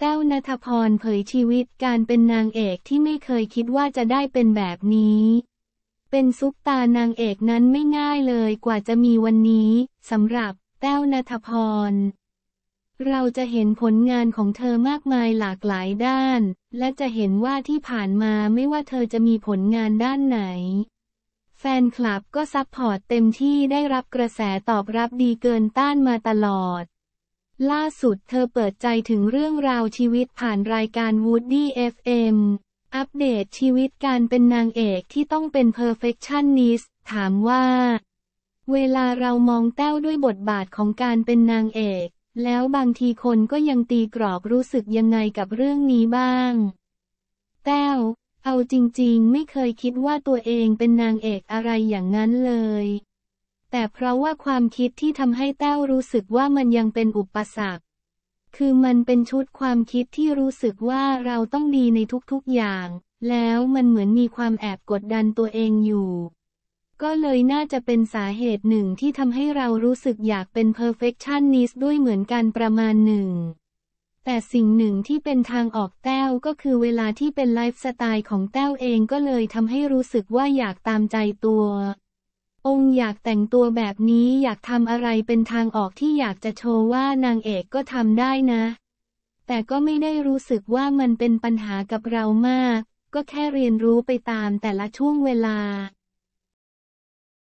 แต้วนัทพรเผยชีวิตการเป็นนางเอกที่ไม่เคยคิดว่าจะได้เป็นแบบนี้ เป็นซุปตานางเอกนั้นไม่ง่ายเลยกว่าจะมีวันนี้สำหรับ แต้วนัทพร เราจะเห็นผลงานของเธอมากมายหลากหลายด้าน และจะเห็นว่าที่ผ่านมาไม่ว่าเธอจะมีผลงานด้านไหน แฟนคลับก็ซัพพอร์ตเต็มที่ได้รับกระแสตอบรับดีเกินต้านมาตลอดล่าสุดเธอเปิดใจถึงเรื่องราวชีวิตผ่านรายการ Woody FM อัปเดตชีวิตการเป็นนางเอกที่ต้องเป็น perfectionist ถามว่า เวลาเรามองแต้วด้วยบทบาทของการเป็นนางเอก แล้วบางทีคนก็ยังตีกรอบรู้สึกยังไงกับเรื่องนี้บ้างแต้วเอาจริงๆไม่เคยคิดว่าตัวเองเป็นนางเอกอะไรอย่างนั้นเลยแต่เพราะว่าความคิดที่ทำให้แต้วรู้สึกว่ามันยังเป็นอุปสรรค คือมันเป็นชุดความคิดที่รู้สึกว่าเราต้องดีในทุกๆอย่าง แล้วมันเหมือนมีความแอบกดดันตัวเองอยู่ ก็เลยน่าจะเป็นสาเหตุหนึ่งที่ทำให้เรารู้สึกอยากเป็น perfectionist ด้วยเหมือนกันประมาณหนึ่ง แต่สิ่งหนึ่งที่เป็นทางออกแต้วก็คือเวลาที่เป็นไลฟ์สไตล์ของแต้วเองก็เลยทำให้รู้สึกว่าอยากตามใจตัวองค์อยากแต่งตัวแบบนี้อยากทำอะไรเป็นทางออกที่อยากจะโชว์ว่านางเอกก็ทำได้นะ แต่ก็ไม่ได้รู้สึกว่ามันเป็นปัญหากับเรามากก็แค่เรียนรู้ไปตามแต่ละช่วงเวลา